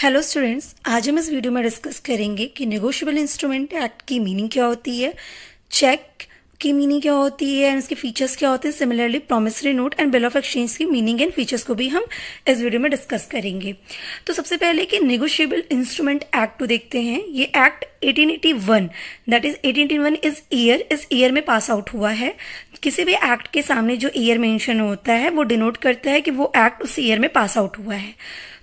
Hello students आज हम इस वीडियो में डिस्कस करेंगे कि नेगोशियबल इंस्ट्रूमेंट एक्ट की मीनिंग क्या होती है चेक की मीनिंग क्या होती है एंड इसके फीचर्स क्या होते हैं similarly promissory note and bill of exchange की मीनिंग एंड फीचर्स को भी हम इस वीडियो में डिस्कस करेंगे तो सबसे पहले कि निगोशियबल इंस्ट्रूमेंट एक्ट को देखते हैं ये act 1881 that is eighteen eighty one is year इस ईयर में पास आउट हुआ है किसी भी एक्ट के सामने जो ईयर मेंशन होता है वो डिनोट करता है कि वो एक्ट उस ईयर में पास आउट हुआ है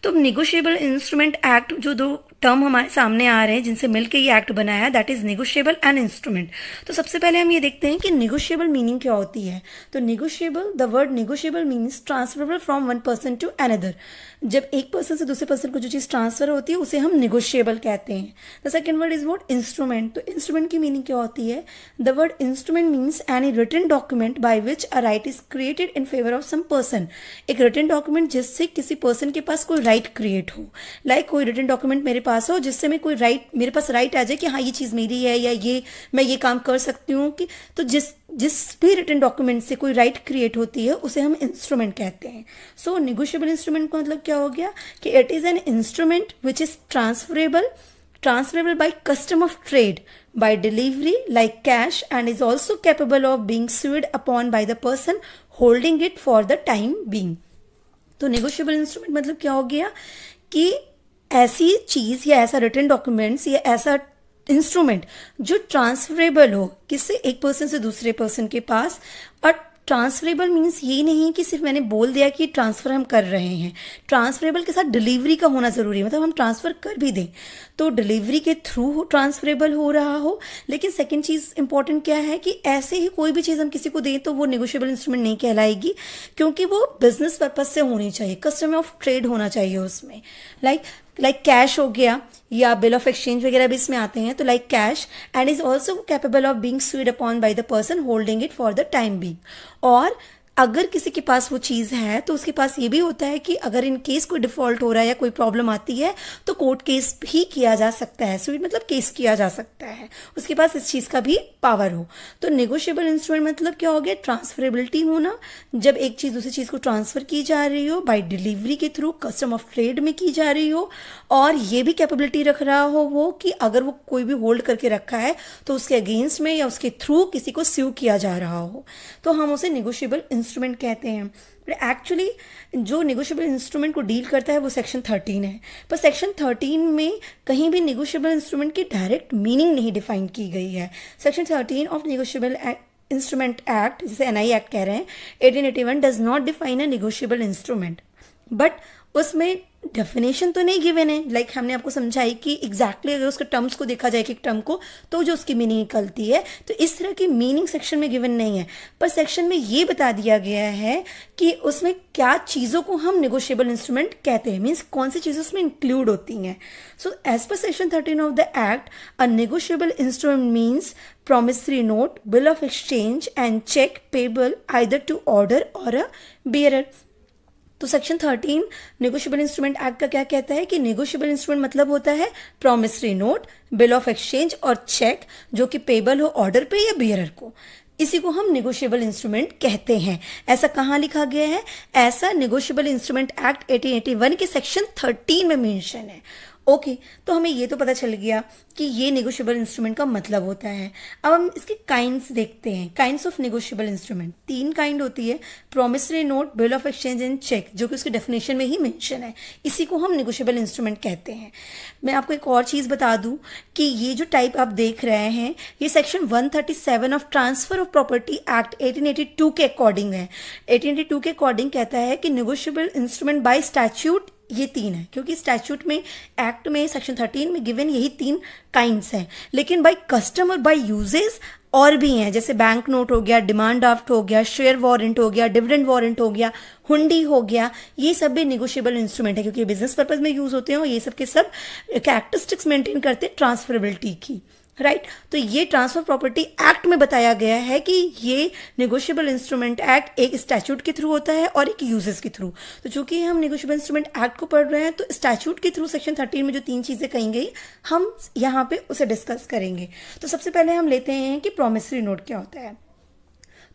तो निगोशियबल इंस्ट्रूमेंट एक्ट जो दो टर्म हमारे सामने आ रहे हैं जिनसे मिलकर ये एक्ट बनाया है that is negotiable and instrument तो सबसे पहले हम ये देखते हैं कि निगोशिएबल मीनिंग क्या होती है तो negotiable the word negotiable means transferable from one person to another जब एक पर्सन से दूसरे पर्सन को जो चीज़ ट्रांसफर होती है उसे हम निगोशिएबल कहते हैं the second word is what instrument तो इंस्ट्रूमेंट की मीनिंग क्या होती है the word instrument means any return document by which a right is created in favour of some person एक रिटर्न डॉक्यूमेंट जिससे किसी पर्सन के पास कोई राइट right क्रिएट हो लाइक like कोई रिटर्न डॉक्यूमेंट मेरे पास पास हो जिससे मैं कोई राइट मेरे पास राइट आ जाए कि हाँ ये चीज़ मेरी है या ये मैं ये काम कर सकती हूँ कि तो जिस जिस भी रिटर्न डॉक्यूमेंट से कोई राइट क्रिएट होती है उसे हम इंस्ट्रूमेंट कहते हैं सो निगोशियबल इंस्ट्रूमेंट का मतलब क्या हो गया कि it is an instrument which is transferable transferable by custom of trade by delivery like cash and is also capable of being sued upon by the person holding it for the time being तो negotiable instrument मतलब क्या हो गया कि ऐसी चीज़ या ऐसा return documents या ऐसा इंस्ट्रूमेंट जो ट्रांसफरेबल हो किससे एक पर्सन से दूसरे पर्सन के पास और ट्रांसफरेबल मीन्स ये नहीं कि सिर्फ मैंने बोल दिया कि ट्रांसफ़र हम कर रहे हैं ट्रांसफरेबल के साथ डिलीवरी का होना ज़रूरी है मतलब हम ट्रांसफ़र कर भी दें तो डिलीवरी के थ्रू ट्रांसफरेबल हो रहा हो लेकिन सेकेंड चीज़ इंपॉर्टेंट क्या है कि ऐसे ही कोई भी चीज़ हम किसी को दें तो वो निगोशियबल इंस्ट्रूमेंट नहीं कहलाएगी क्योंकि वो बिजनेस पर्पज से होनी चाहिए कस्टमर ऑफ ट्रेड होना चाहिए उसमें like like, like like cash हो गया या बिल ऑफ एक्सचेंज वगैरह भी इसमें आते हैं तो like cash and is also capable of being sued upon by the person holding it for the time being और अगर किसी के पास वो चीज़ है तो उसके पास ये भी होता है कि अगर इन केस कोई डिफॉल्ट हो रहा है या कोई प्रॉब्लम आती है तो कोर्ट केस भी किया जा सकता है सो मतलब केस किया जा सकता है उसके पास इस चीज़ का भी पावर हो तो नेगोशिएबल इंस्ट्रूमेंट मतलब क्या हो गया ट्रांसफरेबिलिटी होना जब एक चीज़ दूसरी चीज़ को ट्रांसफ़र की जा रही हो बाई डिलीवरी के थ्रू कस्टम ऑफ ट्रेड में की जा रही हो और ये भी कैपेबिलिटी रख रहा हो वो कि अगर वो कोई भी होल्ड करके रखा है तो उसके अगेंस्ट में या उसके थ्रू किसी को स्यू किया जा रहा हो तो हम उसे निगोशियबल इंस्ट्रूमेंट कहते हैं पर एक्चुअली जो निगोशियबल इंस्ट्रूमेंट को डील करता है वो सेक्शन थर्टीन है पर सेक्शन थर्टीन में कहीं भी निगोशियबल इंस्ट्रूमेंट की डायरेक्ट मीनिंग नहीं डिफाइन की गई है section thirteen of negotiable instrument act जिसे एन एक्ट कह रहे हैं eighteen eighty one does not define a negotiable instrument but उसमें डेफिनेशन तो नहीं गिवन है लाइक like हमने आपको समझाई कि एग्जैक्टली exactly अगर उसके टर्म्स को देखा जाए कि टर्म को तो जो उसकी मीनिंग निकलती है तो इस तरह की मीनिंग सेक्शन में गिवन नहीं है पर सेक्शन में ये बता दिया गया है कि उसमें क्या चीज़ों को हम निगोशिएबल इंस्ट्रूमेंट कहते हैं मीन्स कौन सी चीज़ें उसमें इंक्लूड होती हैं so as per section thirteen of the act a negotiable instrument means promissory note bill of exchange and cheque payable either to order और अ बियर तो section thirteen negotiable instrument act का क्या कहता है कि negotiable instrument मतलब होता है promissory note bill of exchange और चेक जो कि पेबल हो ऑर्डर पे या बियरर को इसी को हम निगोशियबल इंस्ट्रूमेंट कहते हैं ऐसा कहाँ लिखा गया है ऐसा निगोशियबल इंस्ट्रूमेंट एक्ट 1881 के सेक्शन 13 में मेंशन है ओके okay, तो हमें ये तो पता चल गया कि ये निगोशियबल इंस्ट्रूमेंट का मतलब होता है अब हम इसके काइंड्स देखते हैं काइंड्स ऑफ निगोशियबल इंस्ट्रूमेंट तीन काइंड होती है promissory note bill of exchange and cheque जो कि उसके डेफिनेशन में ही मेंशन है इसी को हम निगोशियबल इंस्ट्रूमेंट कहते हैं मैं आपको एक और चीज़ बता दूँ कि ये जो टाइप आप देख रहे हैं ये section one of transfer of property act eighteen के अकॉर्डिंग है एटीन के अकॉर्डिंग कहता है कि निगोशियबल इंस्ट्रूमेंट बाई स्टैच्यूट ये तीन है क्योंकि स्टैच्यूट में एक्ट में सेक्शन थर्टीन में गिवन यही तीन काइंड्स हैं लेकिन बाई कस्टम और बाई यूजेस और भी हैं जैसे बैंक नोट हो गया डिमांड ड्राफ्ट हो गया शेयर वारंट हो गया डिविडेंड वारंट हो गया हुंडी हो गया ये सब भी निगोशियबल इंस्ट्रूमेंट है क्योंकि बिजनेस पर्पज में यूज होते हैं और ये सब के सब कैरेक्टरिस्टिक्स मेंटेन करते हैं ट्रांसफरेबिलिटी की राइट right? तो ये ट्रांसफर प्रॉपर्टी एक्ट में बताया गया है कि ये निगोशियबल इंस्ट्रूमेंट एक्ट एक स्टैच्यूट के थ्रू होता है और एक यूजेस के थ्रू तो चूंकि हम निगोशियबल इंस्ट्रूमेंट एक्ट को पढ़ रहे हैं तो स्टैच्यूट के थ्रू सेक्शन थर्टीन में जो तीन चीजें कही गई हम यहाँ पे उसे डिस्कस करेंगे तो सबसे पहले हम लेते हैं कि प्रोमिसरी नोट क्या होता है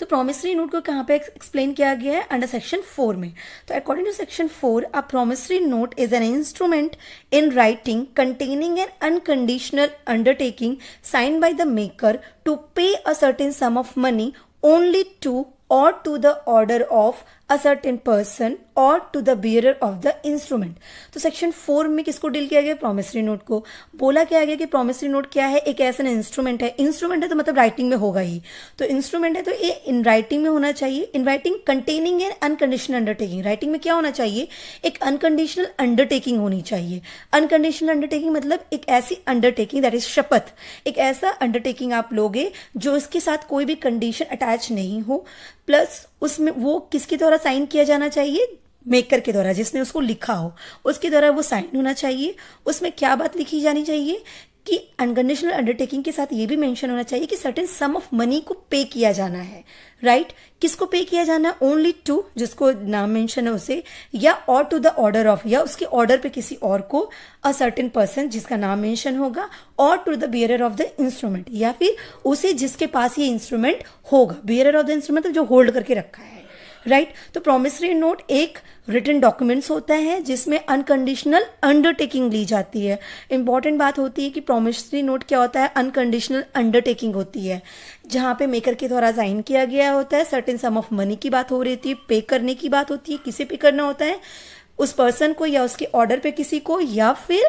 तो प्रोमिसरी नोट को कहाँ पे एक्सप्लेन किया गया है अंडर सेक्शन फोर में तो according to section four a promissory note is an instrument in writing containing an unconditional undertaking sign by the maker to pay a certain sum of money only to और to the order of a certain person और to the bearer of the instrument तो section four में किसको deal किया गया promissory note को बोला क्या गया कि प्रोमिसरी नोट क्या है एक ऐसा इंस्ट्रूमेंट है इंस्ट्रूमेंट है तो मतलब राइटिंग में होगा ही तो इंस्ट्रूमेंट है तो ये इन राइटिंग में होना चाहिए in writing containing an unconditional undertaking writing में क्या होना चाहिए एक अनकंडीशनल अंडरटेकिंग होनी चाहिए अनकंडीशनल अंडरटेकिंग मतलब एक ऐसी अंडरटेकिंग दैट इज शपथ एक ऐसा अंडरटेकिंग आप लोगे जो इसके साथ कोई भी कंडीशन अटैच नहीं हो प्लस उसमें वो किसके द्वारा साइन किया जाना चाहिए मेकर के द्वारा जिसने उसको लिखा हो उसके द्वारा वो साइन होना चाहिए उसमें क्या बात लिखी जानी चाहिए कि अनकंडीशनल अंडरटेकिंग के साथ ये भी मेंशन होना चाहिए कि सर्टेन सम ऑफ मनी को पे किया जाना है राइट right? किसको पे किया जाना है ओनली टू जिसको नाम मेंशन है उसे या और टू द ऑर्डर ऑफ या उसके ऑर्डर पे किसी और को अ सर्टेन पर्सन जिसका नाम मेंशन होगा or to the bearer of the instrument या फिर उसे जिसके पास ये इंस्ट्रूमेंट होगा बियरर ऑफ द इंस्ट्रूमेंट जो होल्ड करके रखा है राइट right? तो प्रोमिसरी नोट एक रिटर्न डॉक्यूमेंट्स होता है जिसमें अनकंडीशनल अंडरटेकिंग ली जाती है इंपॉर्टेंट बात होती है कि प्रोमिसरी नोट क्या होता है अनकंडीशनल अंडरटेकिंग होती है जहां पे मेकर के द्वारा साइन किया गया होता है सर्टेन सम ऑफ मनी की बात हो रही थी पे करने की बात होती है किसे पे करना होता है उस पर्सन को या उसके ऑर्डर पे किसी को या फिर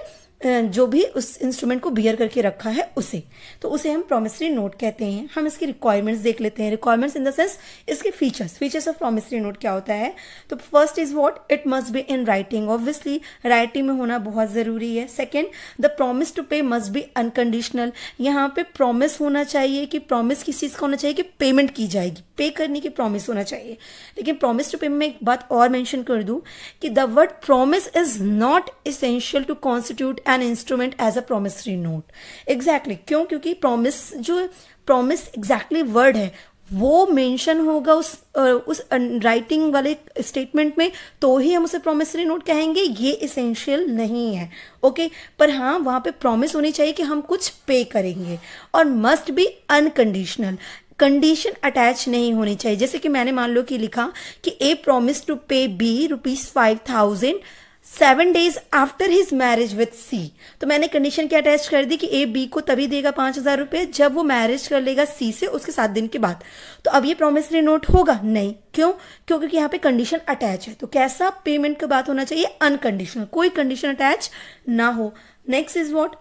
जो भी उस इंस्ट्रूमेंट को बियर करके रखा है उसे तो उसे हम प्रोमिसरी नोट कहते हैं हम इसकी रिक्वायरमेंट्स देख लेते हैं रिक्वायरमेंट्स इन द सेंस इसके features features of promissory note क्या होता है तो first is what it must be in writing obviously writing में होना बहुत ज़रूरी है second the promise to pay must be unconditional यहाँ पे प्रॉमिस होना चाहिए कि प्रोमिस किस चीज़ का होना चाहिए कि पेमेंट की जाएगी पे करने की प्रोमिस होना चाहिए लेकिन प्रोमिस टू पे मैं एक बात और मैंशन कर दू कि the word promise is not essential to constitute an instrument as a promissory note exactly क्यों क्योंकि प्रोमिस जो प्रोमिस एग्जैक्टली वर्ड है वो मेंशन होगा उस उस राइटिंग वाले स्टेटमेंट में तो ही हम उसे प्रोमिसरी नोट कहेंगे ये इसेंशियल नहीं है ओके पर हाँ वहां पे प्रॉमिस होनी चाहिए कि हम कुछ पे करेंगे और must be unconditional condition attach नहीं होनी चाहिए जैसे कि मैंने मान लो कि लिखा कि a promise to pay B rupees five thousand seven days after his marriage with C तो मैंने कंडीशन क्या अटैच कर दी कि ए बी को तभी देगा पांच हजार रुपए जब वो मैरिज कर लेगा सी से उसके सात दिन के बाद तो अब ये प्रोमिस नोट होगा नहीं क्यों क्योंकि यहाँ पे कंडीशन अटैच है तो कैसा पेमेंट का बात होना चाहिए अनकंडीशनल कोई कंडीशन अटैच ना हो next is what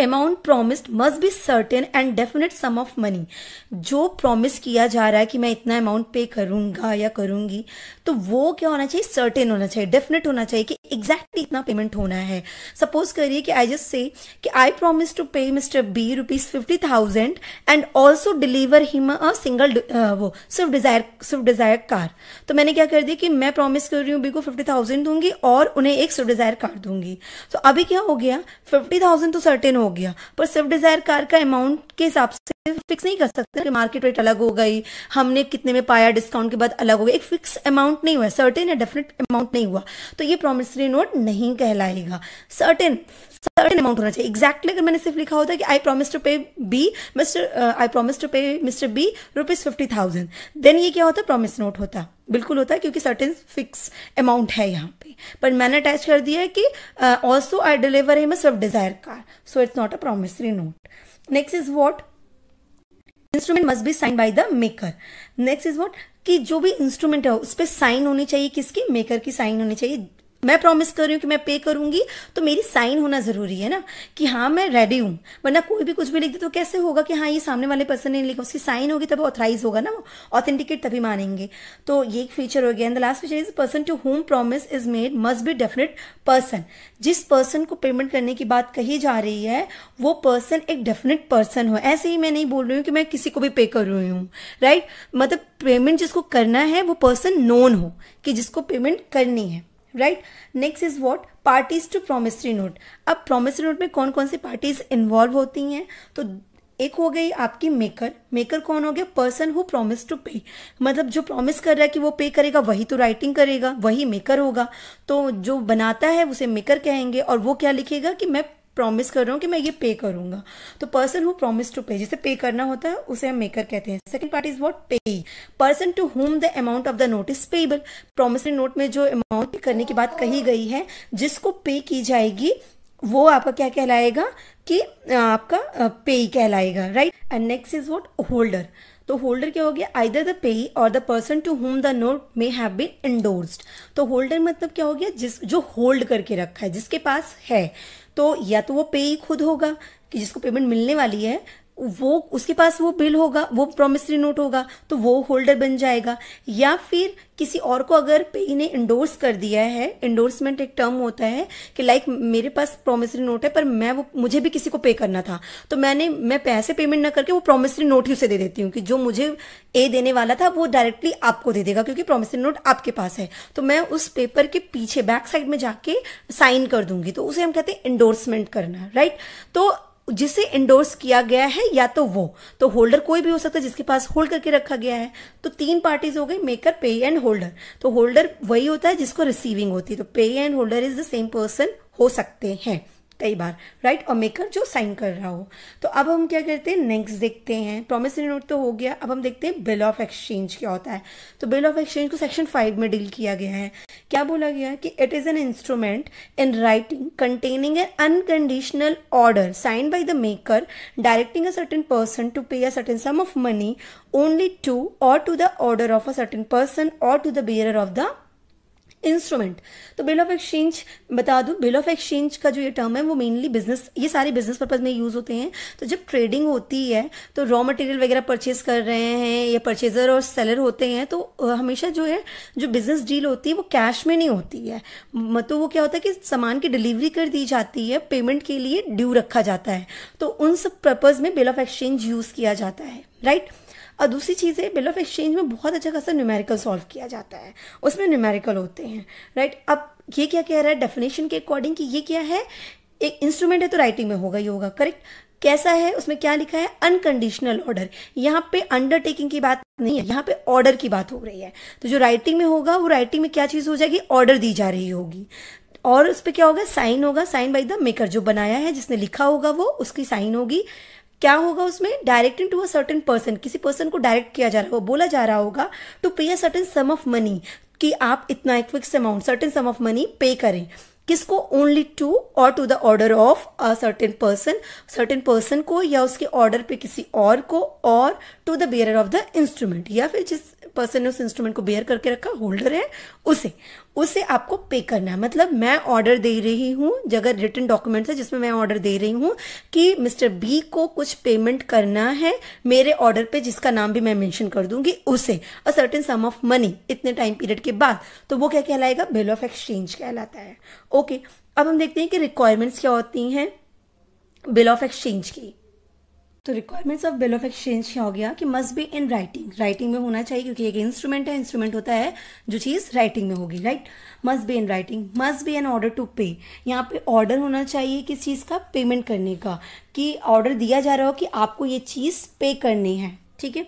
amount promised must be certain and definite sum of money जो प्रोमिस किया जा रहा है कि मैं इतना अमाउंट पे करूंगा या करूंगी तो वो क्या होना चाहिए सर्टेन होना चाहिए डेफिनेट होना चाहिए कि एग्जैक्टली इतना पेमेंट होना है सपोज करिए कि आई जस्ट से कि I promise to pay mister B rupees fifty thousand and also deliver him a single वो Swift Dzire Swift Dzire car तो मैंने क्या कर दिया कि मैं प्रोमिस कर रही हूँ बी को फिफ्टी थाउजेंड दूंगी और उन्हें एक स्विफ्ट डिजायर कार दूंगी तो अभी क्या हो गया फिफ्टी थाउजेंड तो सर्टेन हो हो गया पर स्विफ्ट डिजायर कार का अमाउंट के हिसाब से फिक्स नहीं कर सकते कि मार्केट रेट अलग हो गई हमने कितने में पाया डिस्काउंट के बाद अलग हो गया एक फिक्स अमाउंट नहीं हुआ सर्टेन या डेफिनेट अमाउंट नहीं हुआ तो ये प्रोमिसरी नोट नहीं कहलाएगा सर्टेन सर्टेन अमाउंट होना चाहिए एक्जैक्टली अगर मैंने सिर्फ लिखा होता कि I promise to pay B mister I promise to pay mister B rupees fifty thousand then ये क्या होता प्रॉमिस नोट होता बिल्कुल होता है क्योंकि सर्टेन फिक्स अमाउंट है यहाँ पे पर मैंने अटैच कर दिया है कि ऑल्सो आई डिलीवर हिम सिर्फ Dzire car so it's not a promissory note next is what instrument must be sign by the maker next is what कि जो भी इंस्ट्रूमेंट है उस पर साइन होनी चाहिए किसकी मेकर की साइन होनी चाहिए मैं प्रॉमिस कर रही हूँ कि मैं पे करूँगी तो मेरी साइन होना ज़रूरी है ना कि हाँ मैं रेडी हूं वरना कोई भी कुछ भी लिख दे तो कैसे होगा कि हाँ ये सामने वाले पर्सन ने लिखा उसकी साइन होगी तब ऑथराइज होगा ना वो ऑथेंटिकेट तभी मानेंगे तो ये एक फीचर हो गया and the last feature is person to whom promise is made must be definite person जिस पर्सन को पेमेंट करने की बात कही जा रही है वो पर्सन एक डेफिनेट पर्सन हो ऐसे ही मैं नहीं बोल रही हूँ कि मैं किसी को भी पे कर रही हूँ राइट मतलब पेमेंट जिसको करना है वो पर्सन नोन हो कि जिसको पेमेंट करनी है right next is what parties to promissory note अब प्रोमिसरी नोट में कौन कौन सी पार्टीज इन्वॉल्व होती हैं तो एक हो गई आपकी मेकर मेकर कौन हो गया पर्सन हु प्रोमिस टू पे मतलब जो प्रोमिस कर रहा है कि वो पे करेगा वही तो राइटिंग करेगा वही मेकर होगा तो जो बनाता है उसे मेकर कहेंगे और वो क्या लिखेगा कि मैं प्रॉमिस कर रहा हूँ कि मैं ये पे करूंगा तो पर्सन हु प्रॉमिस टू पे जिसे पे करना होता है उसे हम मेकर कहते हैं second part is what payee person to whom the amount of the note is payable promissory note में जो अमाउंट करने की बात कही गई है जिसको पे की जाएगी वो आपका क्या कहलाएगा कि आपका पे कहलाएगा right and next is what holder तो होल्डर क्या हो गया either the payee or the person to whom the note may have been endorsed तो होल्डर मतलब क्या हो गया जिस जो होल्ड करके रखा है जिसके पास है तो या तो वो पे ही खुद होगा कि जिसको पेमेंट मिलने वाली है वो उसके पास वो बिल होगा वो प्रोमिसरी नोट होगा तो वो होल्डर बन जाएगा या फिर किसी और को अगर पेई ने इंडोर्स कर दिया है इंडोर्समेंट एक टर्म होता है कि लाइक मेरे पास प्रोमिसरी नोट है पर मैं वो मुझे भी किसी को पे करना था तो मैंने मैं पैसे पेमेंट ना करके वो प्रोमिसरी नोट ही उसे दे देती हूँ कि जो मुझे ए देने वाला था वो डायरेक्टली आपको दे देगा क्योंकि प्रोमिसरी नोट आपके पास है तो मैं उस पेपर के पीछे बैक साइड में जाके साइन कर दूंगी तो उसे हम कहते हैं इंडोर्समेंट करना राइट तो जिसे इंडोर्स किया गया है या तो वो तो होल्डर कोई भी हो सकता है जिसके पास होल्ड करके रखा गया है तो तीन पार्टीज हो गई मेकर पे एंड होल्डर तो होल्डर वही होता है जिसको रिसीविंग होती है तो payee and holder is the same person हो सकते हैं कई बार राइट और मेकर जो साइन कर रहा हो तो अब हम क्या करते हैं नेक्स्ट देखते हैं प्रोमिस नोट तो हो गया अब हम देखते हैं बिल ऑफ एक्सचेंज क्या होता है तो बिल ऑफ एक्सचेंज को सेक्शन फाइव में डील किया गया है क्या बोला गया कि it is an instrument in writing containing a unconditional order sign by the maker directing a certain person to pay a certain sum of money only to और to the order of a certain person और to the bearer of the instrument तो bill of exchange बता दूं bill of exchange का जो ये term है वो मेनली बिजनेस ये सारे बिजनेस पर्पज में यूज़ होते हैं तो जब ट्रेडिंग होती है तो रॉ मटेरियल वगैरह परचेज कर रहे हैं या परचेजर और सेलर होते हैं तो हमेशा जो है जो बिजनेस डील होती है वो कैश में नहीं होती है तो वो क्या होता है कि सामान की डिलीवरी कर दी जाती है पेमेंट के लिए ड्यू रखा जाता है तो उन सब पर्पज़ में बिल ऑफ एक्सचेंज यूज़ किया जाता है राइट right? और दूसरी चीज़ है बिल ऑफ एक्सचेंज में बहुत अच्छा खासा न्यूमेरिकल सॉल्व किया जाता है उसमें न्यूमेरिकल होते हैं राइट अब ये क्या कह रहा है डेफिनेशन के अकॉर्डिंग कि ये क्या है एक इंस्ट्रूमेंट है तो राइटिंग में होगा ही होगा करेक्ट कैसा है उसमें क्या लिखा है अनकंडीशनल ऑर्डर यहाँ पे अंडरटेकिंग की बात नहीं है यहाँ पे ऑर्डर की बात हो रही है तो जो राइटिंग में होगा वो राइटिंग में क्या चीज़ हो जाएगी ऑर्डर दी जा रही होगी और उस पर क्या होगा साइन होगा साइन बाई द मेकर जो बनाया है जिसने लिखा होगा वो उसकी साइन होगी क्या होगा उसमें direct to a certain person किसी पर्सन को डायरेक्ट किया जा रहा होगा बोला जा रहा होगा to pay a certain sum of money कि आप इतना एक fix amount certain sum of money pay करें किसको ओनली टू और to the order of a certain person certain person को या उसके ऑर्डर पे किसी और को or to the bearer of the instrument या फिर जिस पर्सन ने उस इंस्ट्रूमेंट को बेयर करके रखा होल्डर है उसे उसे आपको पे करना है मतलब मैं ऑर्डर दे रही हूं जगह रिटर्न डॉक्यूमेंट है जिसमें मैं ऑर्डर दे रही हूं कि मिस्टर बी को कुछ पेमेंट करना है मेरे ऑर्डर पे जिसका नाम भी मैं मेंशन कर दूंगी उसे a certain sum of money इतने टाइम पीरियड के बाद तो वो क्या कहलाएगा बिल ऑफ एक्सचेंज कहलाता है ओके अब हम देखते हैं कि रिक्वायरमेंट्स क्या होती हैं बिल ऑफ एक्सचेंज की तो requirements of bill of exchange क्या हो गया कि must be in writing writing में होना चाहिए क्योंकि एक इंस्ट्रूमेंट है इंस्ट्रूमेंट होता है जो चीज़ राइटिंग में होगी right must be in writing must be an order to pay यहाँ पे ऑर्डर होना चाहिए किस चीज़ का पेमेंट करने का कि ऑर्डर दिया जा रहा हो कि आपको ये चीज़ पे करनी है ठीक है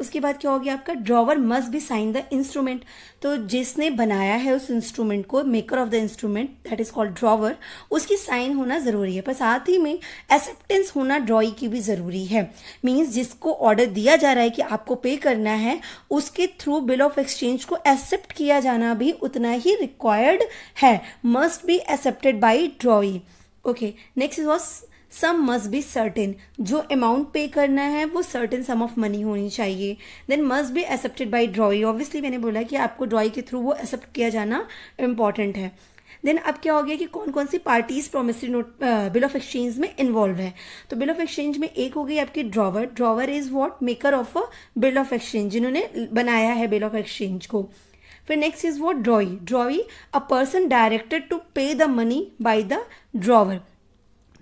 उसके बाद क्या हो गया आपका drawer must be sign the instrument तो जिसने बनाया है उस इंस्ट्रूमेंट को maker of the instrument that is called drawer उसकी साइन होना ज़रूरी है पर साथ ही में एक्सेप्टेंस होना ड्रॉई की भी ज़रूरी है मीन्स जिसको ऑर्डर दिया जा रहा है कि आपको पे करना है उसके थ्रू बिल ऑफ एक्सचेंज को एक्सेप्ट किया जाना भी उतना ही रिक्वायर्ड है must be accepted by drawee okay next was sum must be certain जो अमाउंट पे करना है वो सर्टेन सम ऑफ मनी होनी चाहिए then must be accepted by drawee obviously मैंने बोला कि आपको ड्रॉई के थ्रू वो एक्सेप्ट किया जाना इम्पॉर्टेंट है देन अब क्या हो गया कि कौन कौन सी parties promissory note bill of exchange में इन्वॉल्व है तो बिल ऑफ एक्सचेंज में एक हो गई आपकी drawer drawer is what maker of a bill of exchange जिन्होंने बनाया है बिल ऑफ एक्सचेंज को फिर next is what drawee drawee a person directed to pay the money by the drawer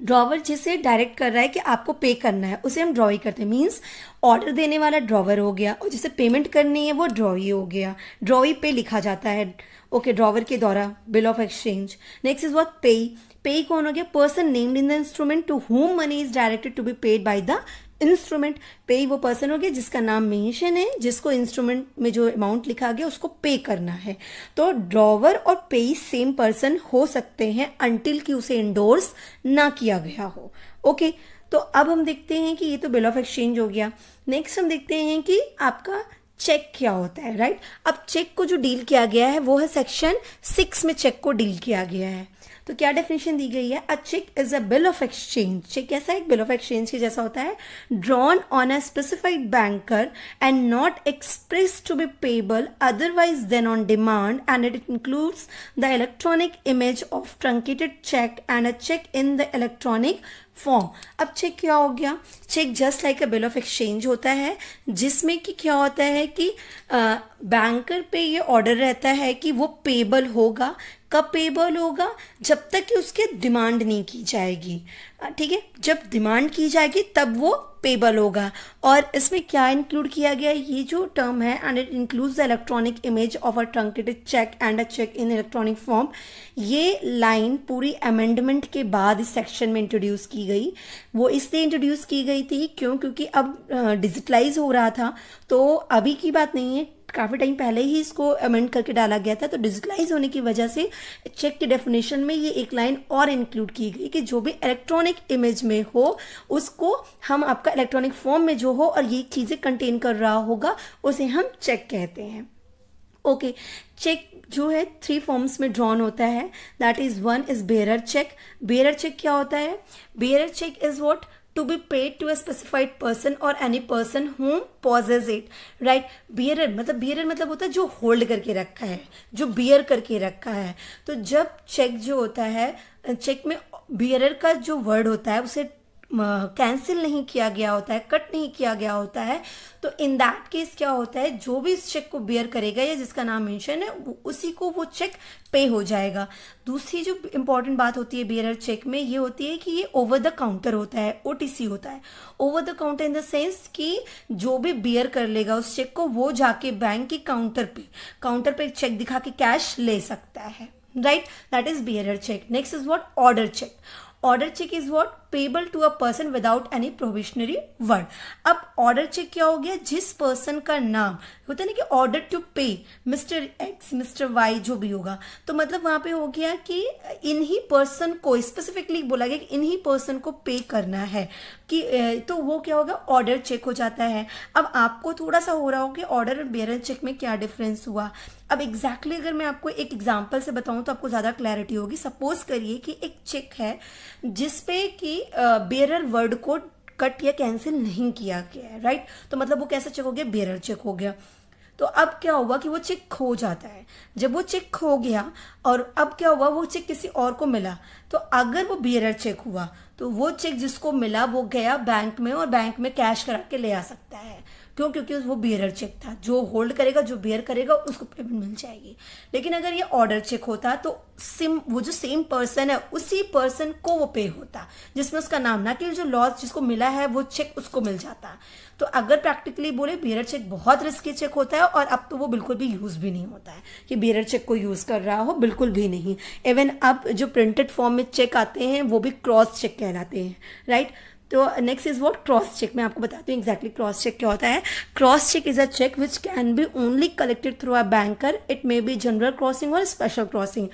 drawer जिसे डायरेक्ट कर रहा है कि आपको पे करना है उसे हम ड्रॉई करते हैं मीन्स ऑर्डर देने वाला ड्रॉवर हो गया और जिसे पेमेंट करनी है वो ड्रॉई हो गया ड्रॉई पे लिखा जाता है ओके ड्रॉवर के द्वारा bill of exchange next is what payee payee कौन हो गया person named in the instrument to whom money is directed to be paid by the instrument payee वो पर्सन हो गया जिसका नाम मेंशन है जिसको इंस्ट्रूमेंट में जो अमाउंट लिखा गया उसको पे करना है तो ड्रॉवर और पेई सेम पर्सन हो सकते हैं अंटिल कि उसे इंडोर्स ना किया गया हो ओके okay, तो अब हम देखते हैं कि ये तो बिल ऑफ एक्सचेंज हो गया नेक्स्ट हम देखते हैं कि आपका चेक क्या होता है राइट right? अब चेक को जो डील किया गया है वो है सेक्शन सिक्स में चेक को डील किया गया है तो क्या डेफिनेशन दी गई है a cheque is a bill of exchange cheque कैसा है बिल ऑफ एक्सचेंज के जैसा होता है drawn on a specified banker and not express to be payable otherwise than on demand and it includes the electronic image of truncated cheque and a cheque in the electronic form अब cheque क्या हो गया cheque just like a bill of exchange होता है जिसमें कि क्या होता है कि बैंकर पे ये ऑर्डर रहता है कि वो पेबल होगा कब पेबल होगा जब तक कि उसके डिमांड नहीं की जाएगी ठीक है जब डिमांड की जाएगी तब वो पेबल होगा और इसमें क्या इंक्लूड किया गया ये जो टर्म है and it includes the electronic image of a truncated cheque and a cheque in electronic form ये लाइन पूरी अमेंडमेंट के बाद इस सेक्शन में इंट्रोड्यूस की गई वो इसलिए इंट्रोड्यूस की गई थी क्यों क्योंकि अब डिजिटलाइज हो रहा था तो अभी की बात नहीं है काफ़ी टाइम पहले ही इसको अमेंड करके डाला गया था तो डिजिटलाइज होने की वजह से चेक के डेफिनेशन में ये एक लाइन और इंक्लूड की गई कि जो भी इलेक्ट्रॉनिक इमेज में हो उसको हम आपका इलेक्ट्रॉनिक फॉर्म में जो हो और ये चीज़ें कंटेन कर रहा होगा उसे हम चेक कहते हैं ओके okay, चेक जो है थ्री फॉर्म्स में ड्रॉन होता है that is one is bearer cheque bearer cheque क्या होता है bearer cheque is what to be paid to a specified person or any person whom possesses it right bearer matlab bearer matlab hota hai jo hold karke rakha hai jo bear karke rakha hai to jab check jo hota hai check mein bearer ka jo word hota hai use cancel नहीं किया गया होता है cut नहीं किया गया होता है तो इन दैट केस क्या होता है जो भी इस चेक को बेयर करेगा या जिसका नाम मेंशन है उसी को वो चेक पे हो जाएगा दूसरी जो इंपॉर्टेंट बात होती है बेयर चेक में ये होती है कि ये ओवर द काउंटर होता है ओ होता है over the counter in the sense कि जो भी बेयर कर लेगा उस चेक को वो जाके बैंक के काउंटर पे काउंटर पे चेक दिखा के कैश ले सकता है right that is bearer cheque next is what order cheque order cheque is what payable to a person without any provisionary word अब ऑर्डर चेक क्या हो गया जिस पर्सन का नाम होता है ना कि order to pay mister X mister Y जो भी होगा तो मतलब वहां पे हो गया कि इन्हीं पर्सन को स्पेसिफिकली बोला गया कि इन्हीं पर्सन को पे करना है कि तो वो क्या होगा ऑर्डर चेक हो जाता है अब आपको थोड़ा सा हो रहा हो कि ऑर्डर और बेयर चेक में क्या डिफरेंस हुआ अब एग्जैक्टली exactly अगर मैं आपको एक एग्जाम्पल से बताऊं तो आपको ज़्यादा क्लैरिटी होगी सपोज करिए कि एक चेक है जिसपे कि बेरर वर्ड को कट या कैंसिल नहीं किया गया है राइट तो मतलब वो कैसा चेक हो गया बेरर चेक हो गया तो अब क्या हुआ कि वो चेक खो जाता है जब वो चेक खो गया और अब क्या हुआ वो चेक किसी और को मिला तो अगर वो बेरर चेक हुआ तो वो चेक जिसको मिला वो गया बैंक में और बैंक में कैश करा के ले आ सकता है क्यों क्योंकि वो बियरर चेक था जो होल्ड करेगा जो बियर करेगा उसको पेमेंट मिल जाएगी लेकिन अगर ये ऑर्डर चेक होता तो सिम वो जो सेम पर्सन है उसी पर्सन को वो पे होता जिसमें उसका नाम ना कि जो लॉस जिसको मिला है वो चेक उसको मिल जाता तो अगर प्रैक्टिकली बोले बियरर चेक बहुत रिस्की चेक होता है और अब तो वो बिल्कुल भी यूज़ भी नहीं होता है कि बियरर चेक को यूज़ कर रहा हो बिल्कुल भी नहीं इवन अब जो प्रिंटेड फॉर्म में चेक आते हैं वो भी क्रॉस चेक कहलाते हैं राइट right? तो next is what cross cheque मैं आपको बताती हूँ एक्जैक्टली क्रॉस चेक क्या होता है cross cheque is a cheque which can be only collected through a banker it may be general crossing और स्पेशल क्रॉसिंग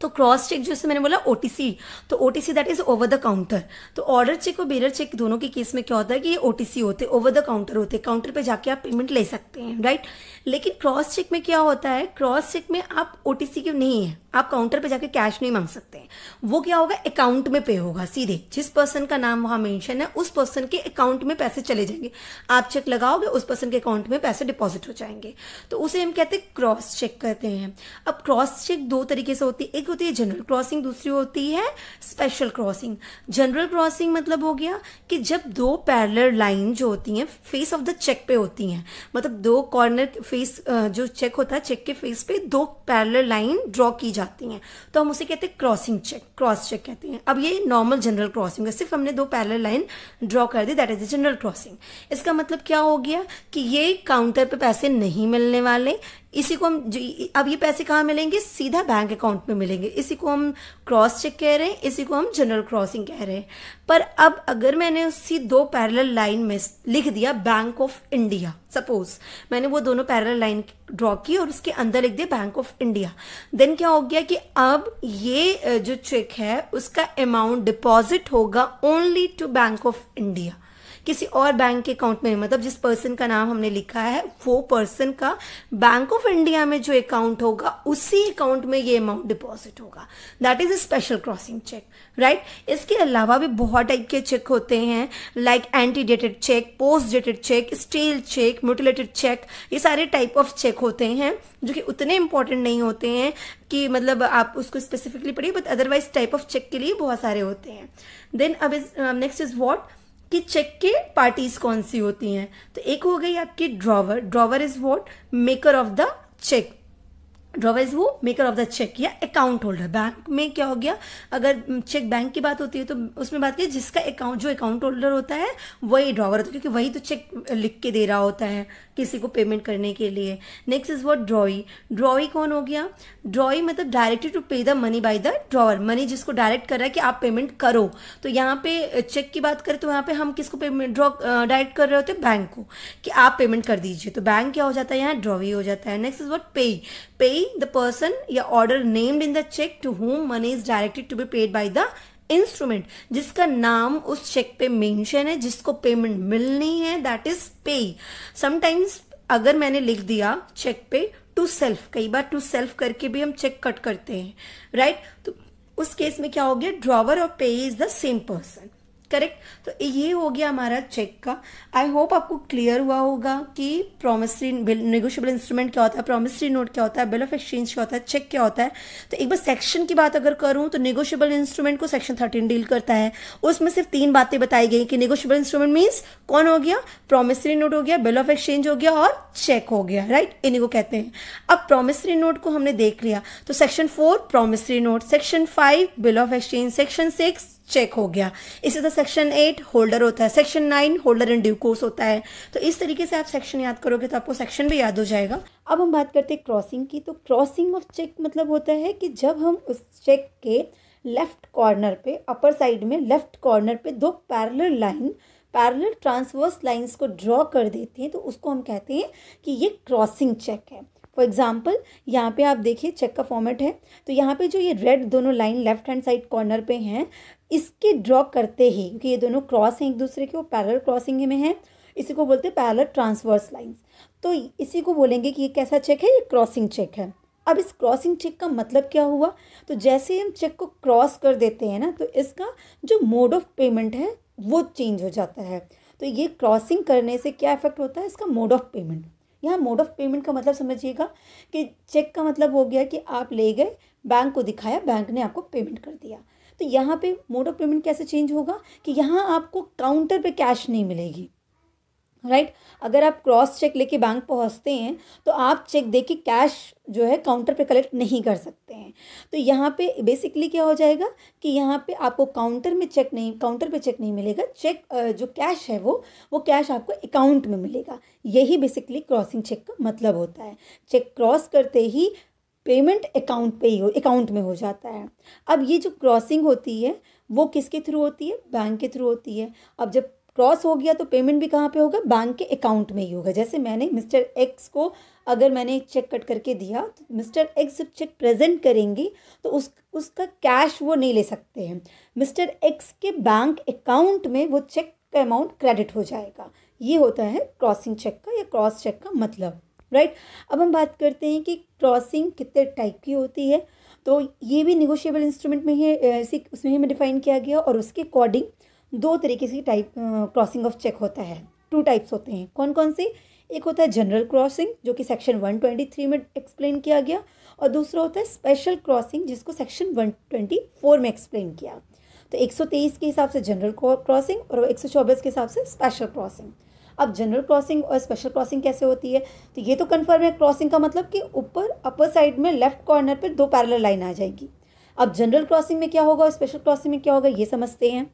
तो क्रॉस चेक जैसे मैंने बोला ओटीसी तो OTC that is over the counter तो ऑर्डर चेक और bearer cheque दोनों के केस में क्या होता है कि ये ओटीसी होते ओवर द काउंटर होते काउंटर पे जाके आप पेमेंट ले सकते हैं राइट right? लेकिन क्रॉस चेक में क्या होता है क्रॉस चेक में आप ओ क्यों नहीं है आप काउंटर पे जाके कैश नहीं मांग सकते हैं वो क्या होगा अकाउंट में पे होगा सीधे जिस पर्सन का नाम वहां मेंशन है उस पर्सन के अकाउंट में पैसे चले जाएंगे आप चेक लगाओगे उस पर्सन के अकाउंट में पैसे डिपॉजिट हो जाएंगे तो उसे हम कहते हैं क्रॉस चेक कहते हैं अब क्रॉस चेक दो तरीके से होती है एक होती है जनरल क्रॉसिंग दूसरी होती है स्पेशल क्रॉसिंग जनरल क्रॉसिंग मतलब हो गया कि जब दो पैरलर लाइन जो होती है फेस ऑफ द चेक पे होती है मतलब दो कॉर्नर फेस जो चेक होता है चेक के फेस पे दो पैरल लाइन ड्रॉ की जाती हैं तो हम उसे कहते हैं क्रॉसिंग चेक क्रॉस चेक कहते हैं अब ये नॉर्मल जनरल क्रॉसिंग है सिर्फ हमने दो पैरल लाइन ड्रॉ कर दी that is a general crossing इसका मतलब क्या हो गया कि ये काउंटर पे पैसे नहीं मिलने वाले इसी को हम अब ये पैसे कहाँ मिलेंगे सीधा बैंक अकाउंट में मिलेंगे इसी को हम क्रॉस चेक कह रहे हैं इसी को हम जनरल क्रॉसिंग कह रहे हैं पर अब अगर मैंने उसी दो पैरेलल लाइन में लिख दिया बैंक ऑफ इंडिया सपोज मैंने वो दोनों पैरेलल लाइन ड्रॉ की और उसके अंदर लिख दिया बैंक ऑफ इंडिया देन क्या हो गया कि अब ये जो चेक है उसका अमाउंट डिपॉजिट होगा only to Bank of India किसी और बैंक के अकाउंट में मतलब जिस पर्सन का नाम हमने लिखा है वो पर्सन का बैंक ऑफ इंडिया में जो अकाउंट होगा उसी अकाउंट में ये अमाउंट डिपॉजिट होगा that is a special crossing cheque right इसके अलावा भी बहुत टाइप के चेक होते हैं like ante dated cheque post dated cheque stale cheque mutilated cheque ये सारे टाइप ऑफ चेक होते हैं जो कि उतने इंपॉर्टेंट नहीं होते हैं कि मतलब आप उसको स्पेसिफिकली पढ़िए but otherwise type of cheque के लिए बहुत सारे होते हैं देन अब इज नेक्स्ट इज वॉट कि चेक के पार्टीज कौन सी होती हैं तो एक हो गई आपकी drawer drawer is what maker of the cheque drawer is वो मेकर ऑफ द चेक या अकाउंट होल्डर बैंक में क्या हो गया अगर चेक बैंक की बात होती है तो उसमें बात की जिसका अकाउंट जो अकाउंट होल्डर होता है वही ड्रॉवर होता है क्योंकि वही तो चेक लिख के दे रहा होता है किसी को पेमेंट करने के लिए next is what drawee drawee कौन हो गया ड्रॉई मतलब directly to pay the money by the drawer money जिसको डायरेक्ट कर रहा है कि आप पेमेंट करो तो यहाँ पे चेक की बात करें तो यहाँ पे हम किसको पेमेंट ड्रॉ डायरेक्ट कर रहे होते हैं बैंक को कि आप पेमेंट कर दीजिए तो बैंक क्या हो जाता है यहाँ ड्रॉई हो जाता है next is what payee pay the person या order named in the check to whom money is directed to be paid by the instrument जिसका नाम उस चेक पे मेंशन है जिसको पेमेंट मिलनी है दैट इज पे समटाइम्स अगर मैंने लिख दिया चेक पे टू सेल्फ कई बार टू सेल्फ करके भी हम चेक कट करते हैं राइट right? तो उस केस में क्या हो गया ड्रॉवर और payee is the same person correct तो ये हो गया हमारा चेक का आई होप आपको क्लियर हुआ होगा कि प्रोमिसरी निगोशियबल इंस्ट्रूमेंट क्या होता है प्रोमिसरी नोट क्या होता है बिल ऑफ एक्सचेंज क्या होता है चेक क्या होता है तो एक बार सेक्शन की बात अगर करूं तो निगोशियबल इंस्ट्रूमेंट को सेक्शन थर्टीन डील करता है उसमें सिर्फ तीन बातें बताई गई कि निगोशियबल इंस्ट्रूमेंट मीन्स कौन हो गया प्रोमिसरी नोट हो गया बिल ऑफ एक्सचेंज हो गया और चेक हो गया राइट इन्हीं को कहते हैं अब प्रोमिसरी नोट को हमने देख लिया तो section four promissory note section five bill of exchange section six cheque हो गया इसी तरह सेक्शन एट होल्डर होता है section nine holder in due course होता है तो इस तरीके से आप सेक्शन याद करोगे तो आपको सेक्शन भी याद हो जाएगा अब हम बात करते हैं क्रॉसिंग की तो क्रॉसिंग ऑफ चेक मतलब होता है कि जब हम उस चेक के लेफ्ट कॉर्नर पे अपर साइड में लेफ्ट कॉर्नर पे दो parallel line parallel transverse lines को ड्रॉ कर देते हैं तो उसको हम कहते हैं कि ये क्रॉसिंग चेक है फॉर एग्जाम्पल यहाँ पे आप देखिए चेक का फॉर्मेट है तो यहाँ पे जो ये रेड दोनों line left hand side corner पे हैं इसके ड्रॉ करते ही क्योंकि ये दोनों क्रॉस हैं एक दूसरे के वो पैरल क्रॉसिंग में है इसी को बोलते हैं पैरल ट्रांसवर्स लाइन्स तो इसी को बोलेंगे कि ये कैसा चेक है ये क्रॉसिंग चेक है अब इस क्रॉसिंग चेक का मतलब क्या हुआ तो जैसे ही हम चेक को क्रॉस कर देते हैं ना तो इसका जो मोड ऑफ पेमेंट है वो चेंज हो जाता है तो ये क्रॉसिंग करने से क्या इफेक्ट होता है इसका मोड ऑफ पेमेंट यहाँ मोड ऑफ पेमेंट का मतलब समझिएगा कि चेक का मतलब हो गया कि आप ले गए बैंक को दिखाया बैंक ने आपको पेमेंट कर दिया तो यहाँ पे मोड ऑफ पेमेंट कैसे चेंज होगा कि यहाँ आपको काउंटर पे कैश नहीं मिलेगी राइट right? अगर आप क्रॉस चेक लेके बैंक पहुँचते हैं तो आप चेक दे के कैश जो है काउंटर पे कलेक्ट नहीं कर सकते हैं तो यहाँ पे बेसिकली क्या हो जाएगा कि यहाँ पे आपको काउंटर में चेक नहीं काउंटर पे चेक नहीं मिलेगा चेक जो कैश है वो वो कैश आपको अकाउंट में मिलेगा यही बेसिकली क्रॉसिंग चेक का मतलब होता है चेक क्रॉस करते ही पेमेंट अकाउंट पे ही हो अकाउंट में हो जाता है अब ये जो क्रॉसिंग होती है वो किसके थ्रू होती है बैंक के थ्रू होती है अब जब क्रॉस हो गया तो पेमेंट भी कहाँ पे होगा बैंक के अकाउंट में ही होगा जैसे मैंने मिस्टर एक्स को अगर मैंने चेक कट करके दिया तो मिस्टर एक्स जब चेक प्रेजेंट करेंगी तो उस उसका कैश वो नहीं ले सकते हैं मिस्टर एक्स के बैंक अकाउंट में वो चेक का अमाउंट क्रेडिट हो जाएगा ये होता है क्रॉसिंग चेक का या क्रॉस चेक का मतलब राइट अब हम बात करते हैं कि क्रॉसिंग कितने टाइप की होती है तो ये भी निगोशियेबल इंस्ट्रूमेंट में ही इसी उसमें हमें डिफाइन किया गया और उसके अकॉर्डिंग दो तरीके से टाइप क्रॉसिंग ऑफ चेक होता है टू टाइप्स होते हैं कौन कौन से एक होता है जनरल क्रॉसिंग जो कि सेक्शन 123 में एक्सप्लेन किया गया और दूसरा होता है स्पेशल क्रॉसिंग जिसको सेक्शन 124 में एक्सप्लेन किया तो 123 के हिसाब से जनरल क्रॉसिंग और 124 के हिसाब से स्पेशल क्रॉसिंग अब जनरल क्रॉसिंग और स्पेशल क्रॉसिंग कैसे होती है तो ये तो कन्फर्म है क्रॉसिंग का मतलब कि ऊपर अपर साइड में लेफ्ट कॉर्नर पर दो पैरल लाइन आ जाएगी अब जनरल क्रॉसिंग में क्या होगा और स्पेशल क्रॉसिंग में क्या होगा ये समझते हैं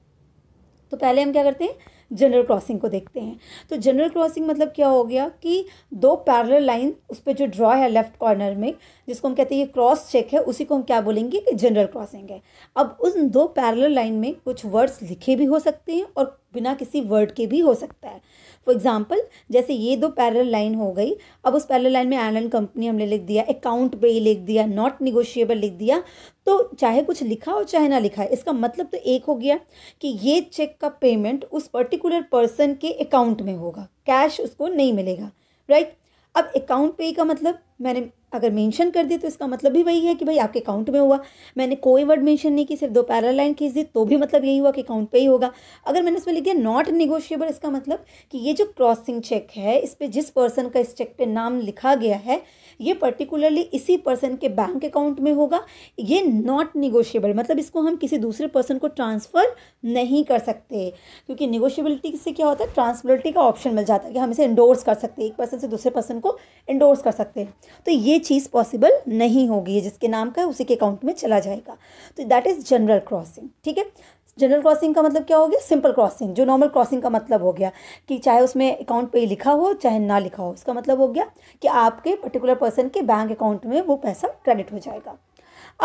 तो पहले हम क्या करते हैं जनरल क्रॉसिंग को देखते हैं तो जनरल क्रॉसिंग मतलब क्या हो गया कि दो पैरल लाइन उस पर जो ड्रॉ है लेफ्ट कॉर्नर में जिसको हम कहते हैं ये क्रॉस चेक है उसी को हम क्या बोलेंगे कि जनरल क्रॉसिंग है अब उन दो पैरल लाइन में कुछ वर्ड्स लिखे भी हो सकते हैं और बिना किसी वर्ड के भी हो सकता है फॉर एग्जाम्पल जैसे ये दो पैरल लाइन हो गई अब उस पैरल लाइन में एनल कंपनी हमने लिख दिया अकाउंट पे ही लिख दिया नॉट निगोशिएबल लिख दिया तो चाहे कुछ लिखा हो चाहे ना लिखा है इसका मतलब तो एक हो गया कि ये चेक का पेमेंट उस पर्टिकुलर पर्टिकुलर पर्सन के अकाउंट में होगा कैश उसको नहीं मिलेगा राइट right? अब अकाउंट पे का मतलब मैंने अगर मेंशन कर दी तो इसका मतलब भी वही है कि भाई आपके अकाउंट में हुआ मैंने कोई वर्ड मेंशन नहीं की सिर्फ दो पैरा लाइन खींच दी तो भी मतलब यही हुआ कि अकाउंट पे ही होगा अगर मैंने इसमें लिख दिया नॉट निगोशिएबल इसका मतलब कि ये जो क्रॉसिंग चेक है इस पर जिस पर्सन का इस चेक पे नाम लिखा गया है ये पर्टिकुलरली इसी पर्सन के बैंक अकाउंट में होगा ये नॉट निगोशिएबल मतलब इसको हम किसी दूसरे पर्सन को ट्रांसफ़र नहीं कर सकते क्योंकि निगोशियबिलिटी से क्या होता है ट्रांसफरबिलिटी का ऑप्शन मिल जाता है कि हम इसे इंडोर्स कर सकते हैं एक पर्सन से दूसरे पर्सन को इंडोर्स कर सकते हैं तो ये चीज़ पॉसिबल नहीं होगी जिसके नाम का है उसी के अकाउंट में चला जाएगा तो दैट इज़ जनरल क्रॉसिंग ठीक है जनरल क्रॉसिंग का मतलब क्या हो गया सिंपल क्रॉसिंग जो नॉर्मल क्रॉसिंग का मतलब हो गया कि चाहे उसमें अकाउंट पे लिखा हो चाहे ना लिखा हो उसका मतलब हो गया कि आपके पर्टिकुलर पर्सन के बैंक अकाउंट में वो पैसा क्रेडिट हो जाएगा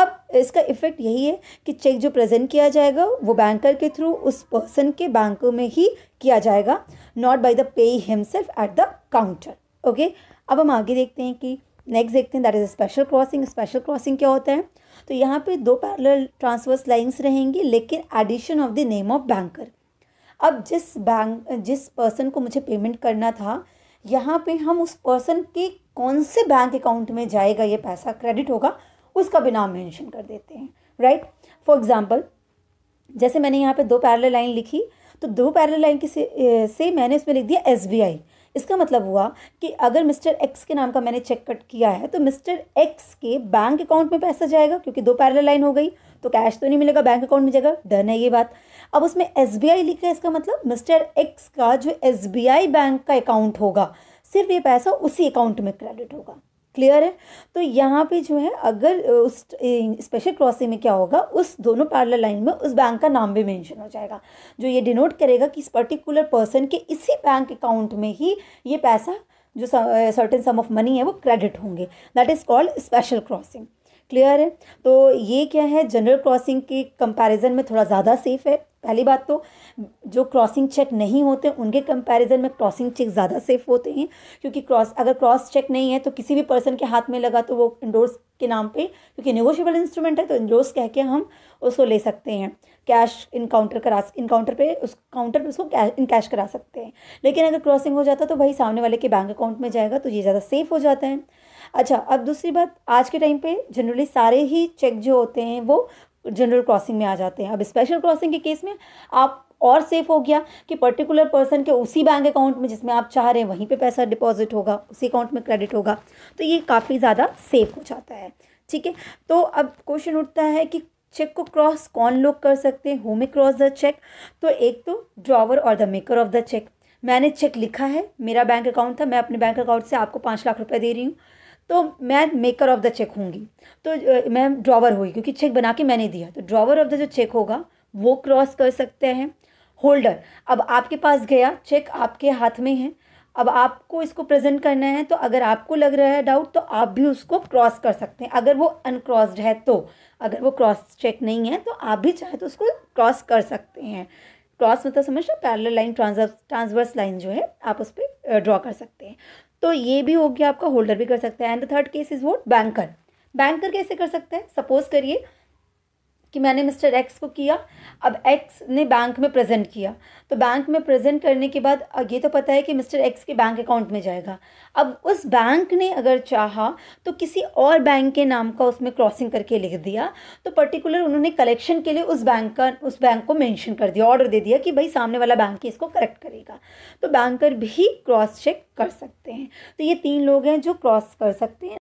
अब इसका इफेक्ट यही है कि चेक जो प्रेजेंट किया जाएगा वो बैंकर के थ्रू उस पर्सन के बैंक में ही किया जाएगा not by the payee himself at the counter okay अब हम आगे देखते हैं कि नेक्स्ट देखते हैं that is special crossing special crossing क्या होता है तो यहाँ पे दो पैरल ट्रांसवर्स लाइन्स रहेंगी लेकिन addition of the name of banker अब जिस बैंक जिस पर्सन को मुझे पेमेंट करना था यहाँ पे हम उस पर्सन के कौन से बैंक अकाउंट में जाएगा ये पैसा क्रेडिट होगा उसका भी नाम मेंशन कर देते हैं राइट फॉर एग्जांपल जैसे मैंने यहाँ पे दो पैरल लाइन लिखी तो दो पैरल लाइन की से, से मैंने उसमें लिख दिया एस इसका मतलब हुआ कि अगर मिस्टर एक्स के नाम का मैंने चेक कट किया है तो मिस्टर एक्स के बैंक अकाउंट में पैसा जाएगा क्योंकि दो पैरल लाइन हो गई तो कैश तो नहीं मिलेगा बैंक अकाउंट में जाएगा डन है ये बात अब उसमें एस लिखा है इसका मतलब मिस्टर एक्स का जो एस बैंक का अकाउंट होगा सिर्फ ये पैसा उसी अकाउंट में क्रेडिट होगा क्लियर है तो यहाँ पे जो है अगर उस स्पेशल क्रॉसिंग में क्या होगा उस दोनों पैरल लाइन में उस बैंक का नाम भी मेंशन हो जाएगा जो ये डिनोट करेगा कि इस पर्टिकुलर पर्सन के इसी बैंक अकाउंट में ही ये पैसा जो सर्टेन सम ऑफ मनी है वो क्रेडिट होंगे that is called special crossing clear है तो ये क्या है जनरल क्रॉसिंग के कंपैरिजन में थोड़ा ज़्यादा सेफ़ है पहली बात तो जो क्रॉसिंग चेक नहीं होते उनके कंपैरिजन में क्रॉसिंग चेक ज़्यादा सेफ होते हैं क्योंकि क्रॉस अगर क्रॉस चेक नहीं है तो किसी भी पर्सन के हाथ में लगा तो वो इंडोर्स के नाम पे क्योंकि निगोशियबल इंस्ट्रूमेंट है तो इंडोर्स कह के हम उसको ले सकते हैं कैश इनकाउंटर करा इनकाउंटर पे उस काउंटर पे उसको इन कैश करा सकते हैं लेकिन अगर क्रॉसिंग हो जाता तो भाई सामने वाले के बैंक अकाउंट में जाएगा तो ये ज़्यादा सेफ हो जाता है अच्छा अब दूसरी बात आज के टाइम पे जनरली सारे ही चेक जो होते हैं वो जनरल क्रॉसिंग में आ जाते हैं अब स्पेशल क्रॉसिंग के केस में आप और सेफ हो गया कि पर्टिकुलर पर्सन के उसी बैंक अकाउंट में जिसमें आप चाह रहे हैं वहीं पे पैसा डिपॉजिट होगा उसी अकाउंट में क्रेडिट होगा तो ये काफ़ी ज़्यादा सेफ हो जाता है ठीक है तो अब क्वेश्चन उठता है कि चेक को क्रॉस कौन लोग कर सकते हैं who may cross the cheque तो एक तो ड्रॉवर और the maker of the cheque मैंने चेक लिखा है मेरा बैंक अकाउंट था मैं अपने बैंक अकाउंट से आपको पाँच लाख रुपए दे रही हूँ तो मैं मेकर ऑफ़ द चेक होंगी तो मैं ड्रॉवर हुई क्योंकि चेक बना के मैंने दिया तो ड्रॉवर ऑफ़ द जो चेक होगा वो क्रॉस कर सकते हैं होल्डर अब आपके पास गया चेक आपके हाथ में है अब आपको इसको प्रेजेंट करना है तो अगर आपको लग रहा है डाउट तो आप भी उसको क्रॉस कर सकते हैं अगर वो अनक्रॉस्ड है तो अगर वो क्रॉस चेक नहीं है तो आप भी चाहे तो उसको क्रॉस कर सकते हैं क्रॉस मतलब समझ लो पैरल लाइन ट्रांसवर्स लाइन जो है आप उस पर ड्रॉ कर सकते हैं तो ये भी हो गया आपका होल्डर भी कर सकता है and the third case is what banker banker कैसे कर सकता है सपोज करिए कि मैंने मिस्टर एक्स को किया अब एक्स ने बैंक में प्रेजेंट किया तो बैंक में प्रेजेंट करने के बाद ये तो पता है कि मिस्टर एक्स के बैंक अकाउंट में जाएगा अब उस बैंक ने अगर चाहा तो किसी और बैंक के नाम का उसमें क्रॉसिंग करके लिख दिया तो पर्टिकुलर उन्होंने कलेक्शन के लिए उस बैंक का उस बैंक को मैंशन कर दिया ऑर्डर दे दिया कि भाई सामने वाला बैंक ही इसको करेक्ट करेगा तो बैंकर भी क्रॉस चेक कर सकते हैं तो ये तीन लोग हैं जो क्रॉस कर सकते हैं